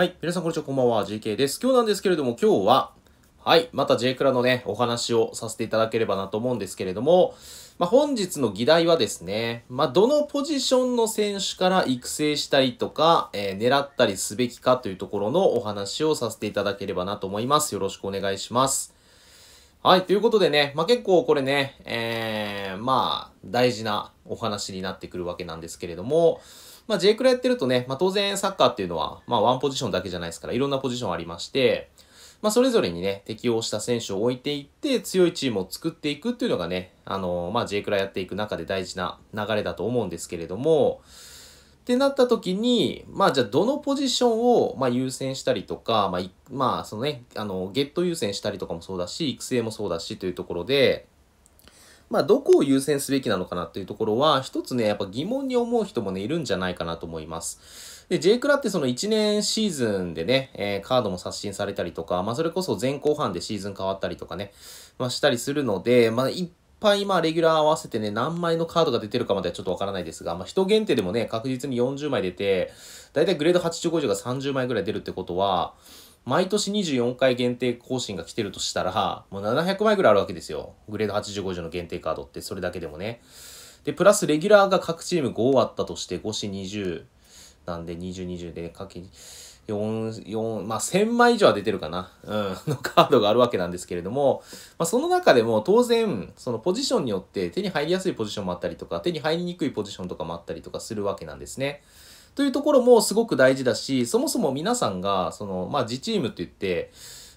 はい。皆さん、こんにちは。こんばんは。JK です。今日なんですけれども、今日は、はい。また J クラのね、お話をさせていただければなと思うんですけれども、まあ、本日の議題はですね、まあ、どのポジションの選手から育成したりとか、えー、狙ったりすべきかというところのお話をさせていただければなと思います。よろしくお願いします。はい。ということでね、まあ、結構これね、えー、まあ、大事なお話になってくるわけなんですけれども、まあ、J クラやってるとね、まあ、当然サッカーっていうのは、まあ、ワンポジションだけじゃないですから、いろんなポジションありまして、まあ、それぞれにね、適応した選手を置いていって、強いチームを作っていくっていうのがね、あのー、まあ、J クラやっていく中で大事な流れだと思うんですけれども、ってなった時に、まあじゃあどのポジションを、まあ、優先したりとか、まあ、まあ、そのね、あの、ゲット優先したりとかもそうだし、育成もそうだしというところで、まあ、どこを優先すべきなのかなっていうところは、一つね、やっぱ疑問に思う人もね、いるんじゃないかなと思います。で、J クラってその1年シーズンでね、えー、カードも刷新されたりとか、まあ、それこそ前後半でシーズン変わったりとかね、まあ、したりするので、まあ、いっぱい、まあ、レギュラー合わせてね、何枚のカードが出てるかまではちょっとわからないですが、まあ、人限定でもね、確実に40枚出て、だいたいグレード85以上が30枚ぐらい出るってことは、毎年24回限定更新が来てるとしたら、もう700枚ぐらいあるわけですよ。グレード85以上の限定カードって、それだけでもね。で、プラスレギュラーが各チーム5あったとして、5し20なんで、20、20で、ね、かけ、4、4まあ、1000枚以上は出てるかな。うん、のカードがあるわけなんですけれども、まあ、その中でも当然、そのポジションによって手に入りやすいポジションもあったりとか、手に入りにくいポジションとかもあったりとかするわけなんですね。というところもすごく大事だし、そもそも皆さんが、その、まあ、自チームって言って、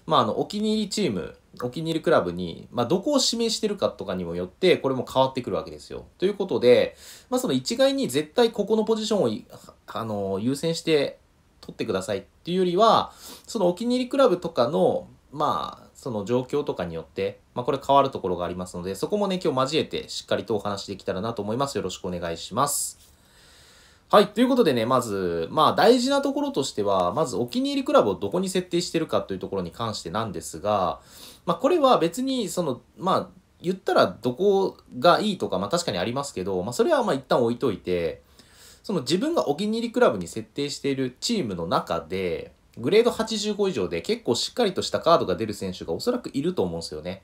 まあ、あの、お気に入りチーム、お気に入りクラブに、まあ、どこを指名してるかとかにもよって、これも変わってくるわけですよ。ということで、まあ、その一概に絶対ここのポジションを、あの、優先して取ってくださいっていうよりは、そのお気に入りクラブとかの、まあ、その状況とかによって、まあ、これ変わるところがありますので、そこもね、今日交えてしっかりとお話できたらなと思います。よろしくお願いします。はい。ということでね、まず、まあ大事なところとしては、まずお気に入りクラブをどこに設定してるかというところに関してなんですが、まあこれは別に、その、まあ言ったらどこがいいとか、まあ確かにありますけど、まあそれはまあ一旦置いといて、その自分がお気に入りクラブに設定しているチームの中で、グレード85以上で結構しっかりとしたカードが出る選手がおそらくいると思うんですよね。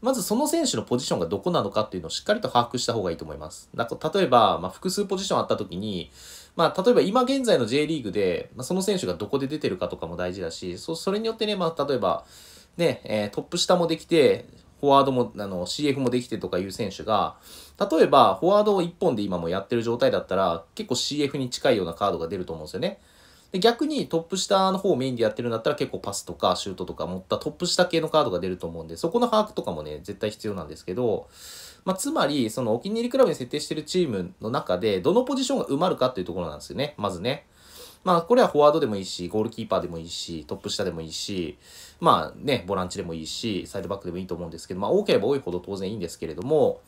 まずその選手のポジションがどこなのかっていうのをしっかりと把握した方がいいと思います。例えば、まあ、複数ポジションあった時に、まあ、例えば今現在の J リーグで、まあ、その選手がどこで出てるかとかも大事だし、そそれによってね、まあ、例えば、ね、えー、トップ下もできて、フォワードも、あの、CF もできてとかいう選手が、例えば、フォワードを1本で今もやってる状態だったら、結構 CF に近いようなカードが出ると思うんですよね。で逆にトップ下の方をメインでやってるんだったら結構パスとかシュートとか持ったトップ下系のカードが出ると思うんで、そこの把握とかもね、絶対必要なんですけど、まあ、つまり、そのお気に入りクラブに設定してるチームの中で、どのポジションが埋まるかっていうところなんですよね、まずね。まあ、これはフォワードでもいいし、ゴールキーパーでもいいし、トップ下でもいいし、まあね、ボランチでもいいし、サイドバックでもいいと思うんですけど、まあ、多ければ多いほど当然いいんですけれども、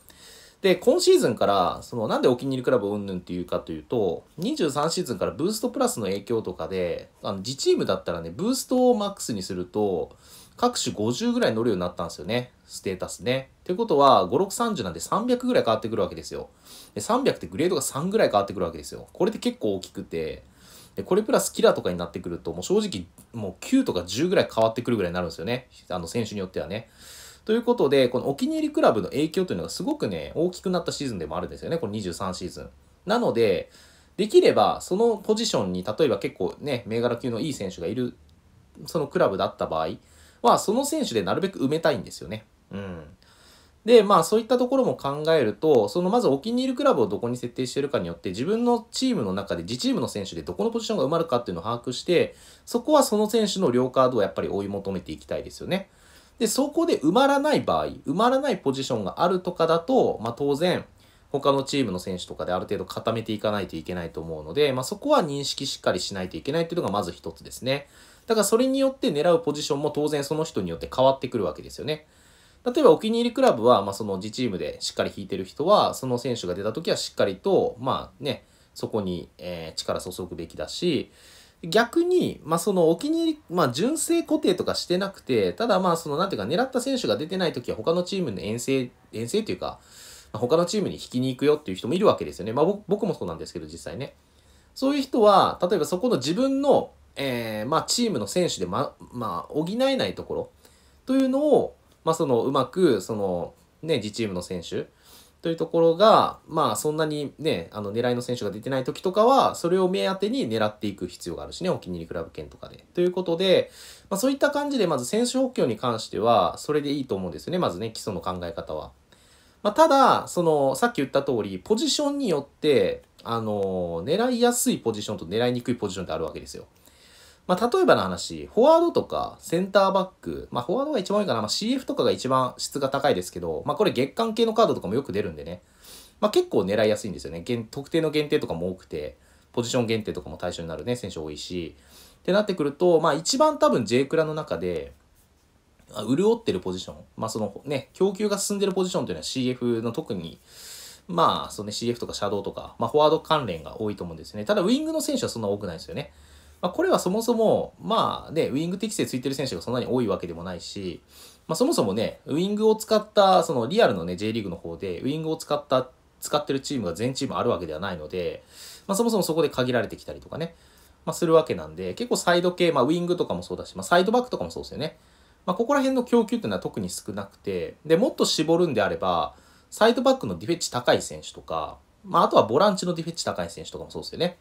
で、今シーズンから、その、なんでお気に入りクラブをうんぬんっていうかというと、23シーズンからブーストプラスの影響とかで、あの、自チームだったらね、ブーストをマックスにすると、各種50ぐらい乗るようになったんですよね。ステータスね。ってことは、5、6、30なんで300ぐらい変わってくるわけですよ。で300ってグレードが3ぐらい変わってくるわけですよ。これって結構大きくて、でこれプラスキラーとかになってくると、もう正直、もう9とか10ぐらい変わってくるぐらいになるんですよね。あの選手によってはね。ということで、このお気に入りクラブの影響というのがすごくね、大きくなったシーズンでもあるんですよね、この23シーズン。なので、できれば、そのポジションに、例えば結構ね、銘柄級のいい選手がいる、そのクラブだった場合は、その選手でなるべく埋めたいんですよね。うん。で、まあそういったところも考えると、そのまずお気に入りクラブをどこに設定してるかによって、自分のチームの中で自チームの選手でどこのポジションが埋まるかっていうのを把握して、そこはその選手の両カードをやっぱり追い求めていきたいですよね。で、そこで埋まらない場合、埋まらないポジションがあるとかだと、まあ、当然、他のチームの選手とかである程度固めていかないといけないと思うので、まあ、そこは認識しっかりしないといけないというのがまず一つですね。だからそれによって狙うポジションも当然その人によって変わってくるわけですよね。例えばお気に入りクラブは、まあ、その自チームでしっかり引いてる人は、その選手が出た時はしっかりと、まあね、そこに、え力注ぐべきだし、逆に、まあ、そのお気に入り、まあ、純正固定とかしてなくて、ただまあ、その、なんていうか、狙った選手が出てないときは他のチームの遠征、遠征というか、まあ、他のチームに引きに行くよっていう人もいるわけですよね。まあ、僕もそうなんですけど、実際ね。そういう人は、例えばそこの自分の、えー、まあ、チームの選手でま、まあ、補えないところというのを、まあ、その、うまく、その、ね、自チームの選手というところが、まあそんなにね、あの狙いの選手が出てない時とかは、それを目当てに狙っていく必要があるしね、お気に入りクラブ券とかで。ということで、まあそういった感じで、まず選手補強に関しては、それでいいと思うんですよね、まずね、基礎の考え方は。まあ、ただ、その、さっき言った通り、ポジションによって、あの、狙いやすいポジションと狙いにくいポジションってあるわけですよ。まあ、例えばの話、フォワードとかセンターバック、まあ、フォワードが一番多いかな、まあ、CF とかが一番質が高いですけど、まあ、これ月間系のカードとかもよく出るんでね、まあ、結構狙いやすいんですよね。特定の限定とかも多くて、ポジション限定とかも対象になるね、選手多いし。ってなってくると、まあ、一番多分 J クラの中で、潤ってるポジション、まあ、そのね、供給が進んでるポジションというのは CF の特に、まあ、その、ね、CF とかシャドウとか、まあ、フォワード関連が多いと思うんですね。ただ、ウィングの選手はそんな多くないですよね。まあ、これはそもそも、まあね、ウィング適性ついてる選手がそんなに多いわけでもないし、まあ、そもそもね、ウィングを使った、そのリアルのね、J リーグの方で、ウィングを使った、使ってるチームが全チームあるわけではないので、まあ、そもそもそこで限られてきたりとかね、まあ、するわけなんで、結構サイド系、まあ、ウィングとかもそうだし、まあ、サイドバックとかもそうですよね。まあ、ここら辺の供給っていうのは特に少なくて、で、もっと絞るんであれば、サイドバックのディフェッチ高い選手とか、まあ、あとはボランチのディフェッチ高い選手とかもそうですよね。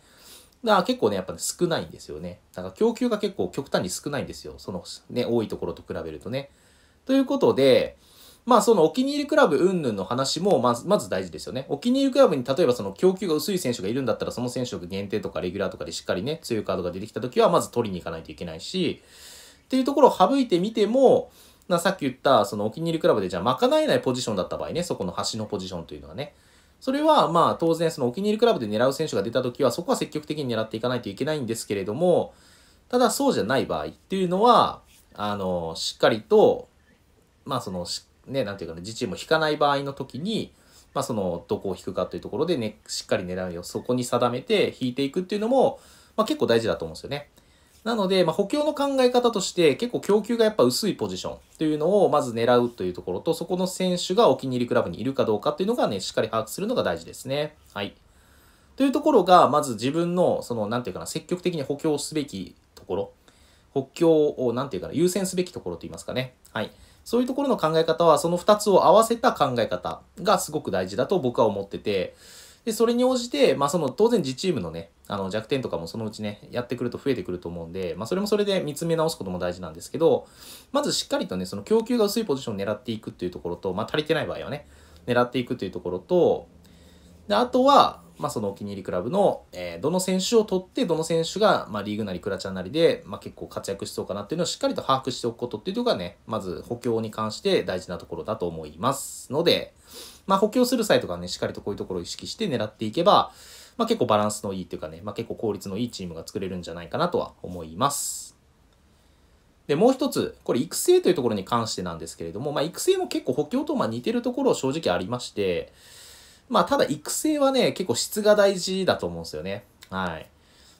だから結構ね、やっぱ、ね、少ないんですよね。だから供給が結構極端に少ないんですよ。そのね、多いところと比べるとね。ということで、まあそのお気に入りクラブ云々の話もまず、まず大事ですよね。お気に入りクラブに例えばその供給が薄い選手がいるんだったらその選手が限定とかレギュラーとかでしっかりね、強いカードが出てきた時はまず取りに行かないといけないし、っていうところを省いてみても、なさっき言ったそのお気に入りクラブでじゃあ賄えないポジションだった場合ね、そこの端のポジションというのはね。それはまあ当然そのお気に入りクラブで狙う選手が出た時はそこは積極的に狙っていかないといけないんですけれども、ただそうじゃない場合っていうのは、あの、しっかりと、まあその、ね、なんていうかな自治も引かない場合の時に、まあその、どこを引くかというところでね、しっかり狙いをそこに定めて引いていくっていうのも、まあ結構大事だと思うんですよね。なので、まあ、補強の考え方として結構供給がやっぱ薄いポジションというのをまず狙うというところと、そこの選手がお気に入りクラブにいるかどうかっていうのがね、しっかり把握するのが大事ですね。はい。というところが、まず自分の、その、なんていうかな、積極的に補強すべきところ、補強を、なんていうかな、優先すべきところといいますかね。はい。そういうところの考え方は、その2つを合わせた考え方がすごく大事だと僕は思ってて、で、それに応じて、まあ、その、当然自チームのね、あの、弱点とかもそのうちね、やってくると増えてくると思うんで、まあ、それもそれで見つめ直すことも大事なんですけど、まずしっかりとね、その供給が薄いポジションを狙っていくっていうところと、まあ、足りてない場合はね、狙っていくというところと、で、あとは、まあ、そのお気に入りクラブの、えー、どの選手を取って、どの選手が、まあ、リーグなりクラチャーなりで、まあ、結構活躍しそうかなっていうのをしっかりと把握しておくことっていうのがね、まず補強に関して大事なところだと思いますので、まあ、補強する際とかね、しっかりとこういうところを意識して狙っていけば、まあ、結構バランスのいいというかね、まあ、結構効率のいいチームが作れるんじゃないかなとは思います。で、もう一つ、これ育成というところに関してなんですけれども、まあ、育成も結構補強とま似てるところ正直ありまして、まあ、ただ育成はね、結構質が大事だと思うんですよね。はい。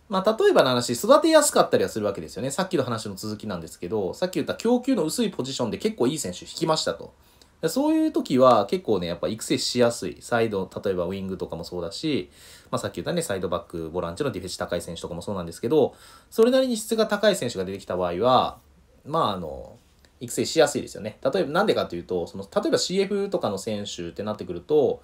まあ、例えばの話、育てやすかったりはするわけですよね。さっきの話の続きなんですけど、さっき言った供給の薄いポジションで結構いい選手引きましたと。そういう時は結構ね、やっぱ育成しやすい。サイド、例えばウィングとかもそうだし、まあさっき言ったね、サイドバック、ボランチのディフェンス高い選手とかもそうなんですけど、それなりに質が高い選手が出てきた場合は、まああの、育成しやすいですよね。例えば、なんでかというと、その、例えば CF とかの選手ってなってくると、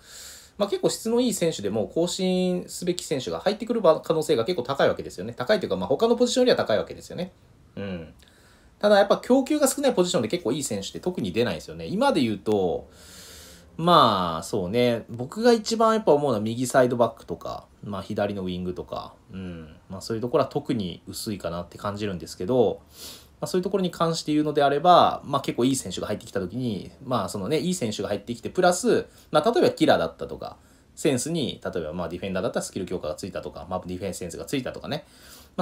まあ、結構質のいい選手でも更新すべき選手が入ってくる可能性が結構高いわけですよね。高いというか、まあ、他のポジションよりは高いわけですよね。うん。ただやっぱ供給が少ないポジションで結構いい選手って特に出ないですよね。今で言うと、まあそうね、僕が一番やっぱ思うのは右サイドバックとか、まあ左のウィングとか、うん、まあそういうところは特に薄いかなって感じるんですけど、まあ、そういうところに関して言うのであれば、まあ、結構いい選手が入ってきた時に、まあそのね、いい選手が入ってきて、プラス、まあ、例えばキラーだったとか、センスに、例えばまあディフェンダーだったらスキル強化がついたとか、まあ、ディフェンスセンスがついたとかね、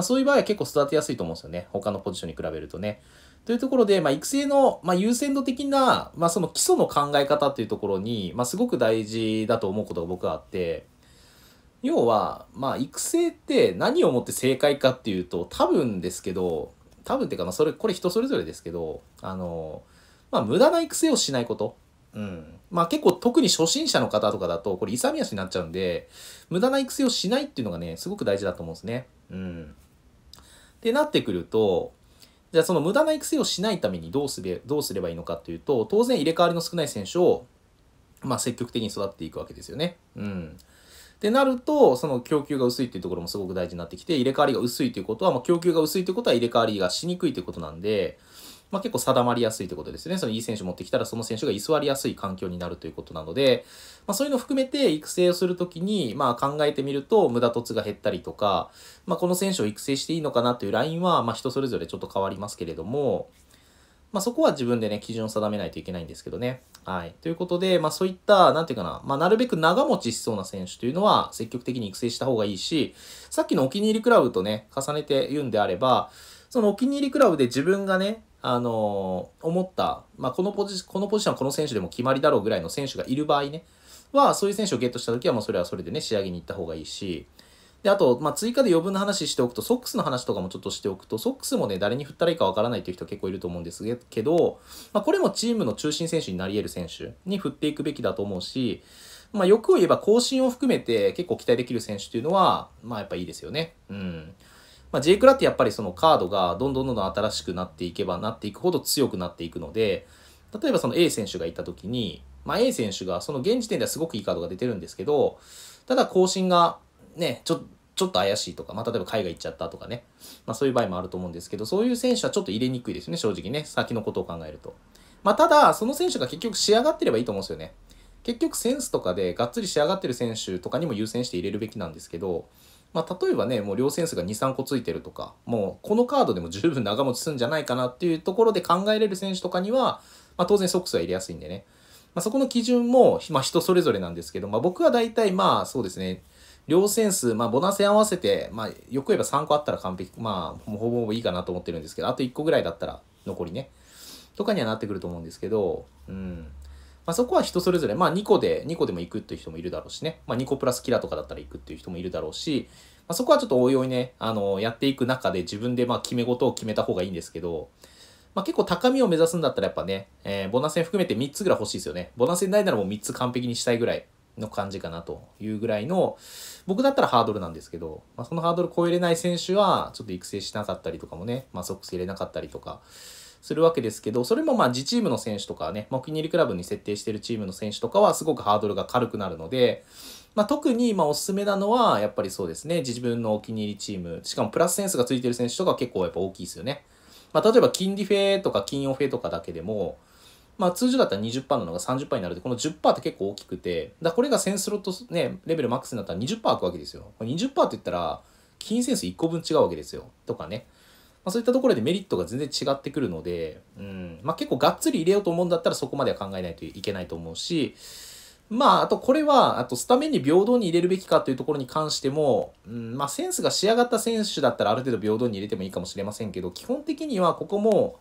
まあ、そういう場合は結構育てやすいと思うんですよね。他のポジションに比べるとね。というところで、まあ、育成の、まあ、優先度的な、まあ、その基礎の考え方っていうところに、ますごく大事だと思うことが僕はあって、要は、まあ、育成って何をもって正解かっていうと、多分ですけど、多分っていうか、まあ、それ、これ人それぞれですけど、あの、まあ、無駄な育成をしないこと。うん。まあ、結構、特に初心者の方とかだと、これ勇み足になっちゃうんで、無駄な育成をしないっていうのがね、すごく大事だと思うんですね。うん。ってなってくると、じゃあその無駄な育成をしないためにどうすれどうすればいいのかっていうと、当然入れ替わりの少ない選手を、まあ、積極的に育っていくわけですよね。うん。ってなると、その供給が薄いっていうところもすごく大事になってきて、入れ替わりが薄いということは、まあ、供給が薄いということは入れ替わりがしにくいということなんで、まあ、結構定まりやすいということですね。そのいい選手持ってきたらその選手が居座りやすい環境になるということなので、まあ、そういうのを含めて育成をするときに、まあ、考えてみると無駄凸が減ったりとか、まあ、この選手を育成していいのかなというラインは、まあ、人それぞれちょっと変わりますけれども、まあ、そこは自分でね、基準を定めないといけないんですけどね。はい。ということで、まあ、そういった、なんていうかな、まあ、なるべく長持ちしそうな選手というのは、積極的に育成した方がいいし、さっきのお気に入りクラブとね、重ねて言うんであれば、そのお気に入りクラブで自分がね、あのー、思った、まあ、このポジ、このポジションはこの選手でも決まりだろうぐらいの選手がいる場合ね、は、そういう選手をゲットした時は、もうそれはそれでね、仕上げに行った方がいいし、で、あと、まあ、追加で余分な話しておくと、ソックスの話とかもちょっとしておくと、ソックスもね、誰に振ったらいいかわからないという人結構いると思うんですけど、まあ、これもチームの中心選手になり得る選手に振っていくべきだと思うし、まあ、欲を言えば更新を含めて結構期待できる選手というのは、まあ、やっぱいいですよね。うん。まあ、J クラってやっぱりそのカードがどんどんどんどん新しくなっていけばなっていくほど強くなっていくので、例えばその A 選手がいた時に、まあ、A 選手がその現時点ではすごくいいカードが出てるんですけど、ただ更新がね、ちょちょっと怪しいとか、まあ、例えば海外行っちゃったとかね、まあ、そういう場合もあると思うんですけど、そういう選手はちょっと入れにくいですね、正直ね、先のことを考えると。まあ、ただ、その選手が結局仕上がってればいいと思うんですよね。結局センスとかでがっつり仕上がってる選手とかにも優先して入れるべきなんですけど、まあ、例えばね、もう両センスが2、3個ついてるとか、もうこのカードでも十分長持ちするんじゃないかなっていうところで考えれる選手とかには、まあ、当然ソックスは入れやすいんでね。まあ、そこの基準も、まあ、人それぞれなんですけど、まあ、僕は大体まあそうですね、両センス、まあ、ボナセ合わせて、まあ、よく言えば3個あったら完璧、まあ、ほぼほぼいいかなと思ってるんですけど、あと1個ぐらいだったら残りね、とかにはなってくると思うんですけど、うん。まあ、そこは人それぞれ、まあ、2個で、2個でも行くっていう人もいるだろうしね、まあ、2個プラスキラとかだったら行くっていう人もいるだろうし、まあ、そこはちょっとおいおいね、あの、やっていく中で自分でまあ決め事を決めた方がいいんですけど、まあ、結構高みを目指すんだったらやっぱね、えー、ボナスン含めて3つぐらい欲しいですよね。ボナスンないならもう3つ完璧にしたいぐらいの感じかなというぐらいの、僕だったらハードルなんですけど、まあ、そのハードル超えれない選手は、ちょっと育成しなかったりとかもね、まあ、ソッ入れなかったりとか、するわけですけど、それもまあ自チームの選手とかね、まあ、お気に入りクラブに設定しているチームの選手とかはすごくハードルが軽くなるので、まあ、特にまあおすすめなのはやっぱりそうですね、自分のお気に入りチーム、しかもプラスセンスがついてる選手とか結構やっぱ大きいですよね。まあ、例えば金利フェとか金オフェとかだけでも、まあ、通常だったら20%なのが30%になるで、この10%って結構大きくて、だこれが1000スロット、ね、レベルマックスになったら20%開くわけですよ。20%って言ったら、金センス1個分違うわけですよ。とかね。あ、そういったところでメリットが全然違ってくるので、うんまあ、結構がっつり入れようと思うんだったらそこまでは考えないといけないと思うし、まあ、あとこれは、あとスタメンに平等に入れるべきかというところに関しても、うん、まあ、センスが仕上がった選手だったらある程度平等に入れてもいいかもしれませんけど、基本的にはここも、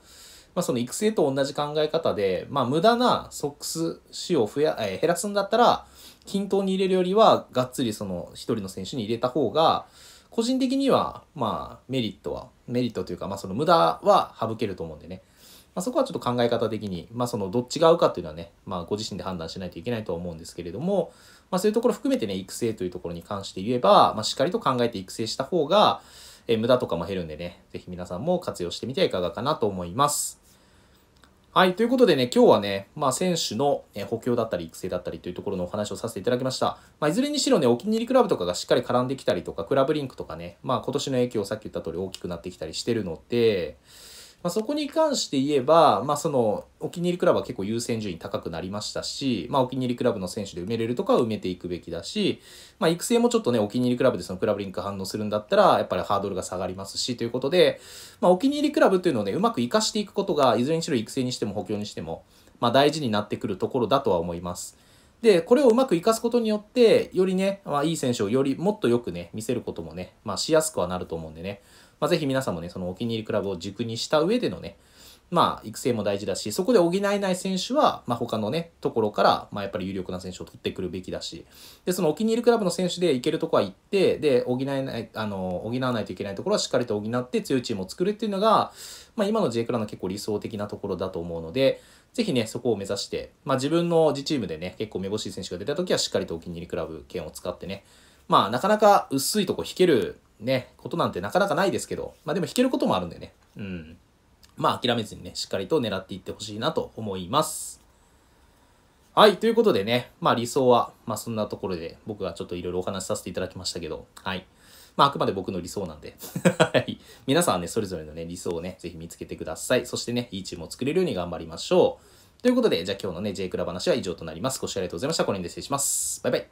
まあ、その育成と同じ考え方で、まあ、無駄なソックス使用を増や、えー、減らすんだったら、均等に入れるよりは、がっつりその一人の選手に入れた方が、個人的には、まあ、メリットはメリットというか、まあ、その無駄は省けると思うんでね、まあ、そこはちょっと考え方的に、まあ、そのどっちが合うかっていうのはね、まあ、ご自身で判断しないといけないとは思うんですけれども、まあ、そういうところ含めてね、育成というところに関して言えば、まあ、しっかりと考えて育成した方が、えー、無駄とかも減るんでね、ぜひ皆さんも活用してみてはいかがかなと思います。はい。ということでね、今日はね、まあ、選手の補強だったり、育成だったりというところのお話をさせていただきました。まあ、いずれにしろね、お気に入りクラブとかがしっかり絡んできたりとか、クラブリンクとかね、まあ、今年の影響、さっき言った通り大きくなってきたりしてるので、まあ、そこに関して言えば、まあ、そのお気に入りクラブは結構優先順位高くなりましたし、まあ、お気に入りクラブの選手で埋めれるとかは埋めていくべきだし、まあ、育成もちょっとね、お気に入りクラブでそのクラブリンク反応するんだったら、やっぱりハードルが下がりますし、ということで、まあ、お気に入りクラブっていうのをね、うまく活かしていくことが、いずれにしろ育成にしても補強にしても、まあ、大事になってくるところだとは思います。で、これをうまく活かすことによって、よりね、まあ、いい選手をよりもっとよくね、見せることもね、まあ、しやすくはなると思うんでね、まあ、ぜひ皆さんもね、そのお気に入りクラブを軸にした上でのね、まあ、育成も大事だし、そこで補えない選手は、まあ、他のね、ところから、まあ、やっぱり有力な選手を取ってくるべきだし、で、そのお気に入りクラブの選手で行けるとこは行って、で、補えない、あの、補わないといけないところはしっかりと補って強いチームを作るっていうのが、まあ、今の J クラの結構理想的なところだと思うので、ぜひね、そこを目指して、まあ、自分の自チームでね、結構目ぼしい選手が出た時はしっかりとお気に入りクラブ券を使ってね、まあなかなか薄いとこ引けるね、ことなんてなかなかないですけど、まあでも引けることもあるんでね、うん。まあ諦めずにね、しっかりと狙っていってほしいなと思います。はい、ということでね、まあ理想は、まあそんなところで僕がちょっといろいろお話しさせていただきましたけど、はい。まあ、あくまで僕の理想なんで。はい。皆さんね、それぞれのね、理想をね、ぜひ見つけてください。そしてね、いいチームを作れるように頑張りましょう。ということで、じゃあ今日のね、J クラ話は以上となります。ご視聴ありがとうございました。これにで失礼します。バイバイ。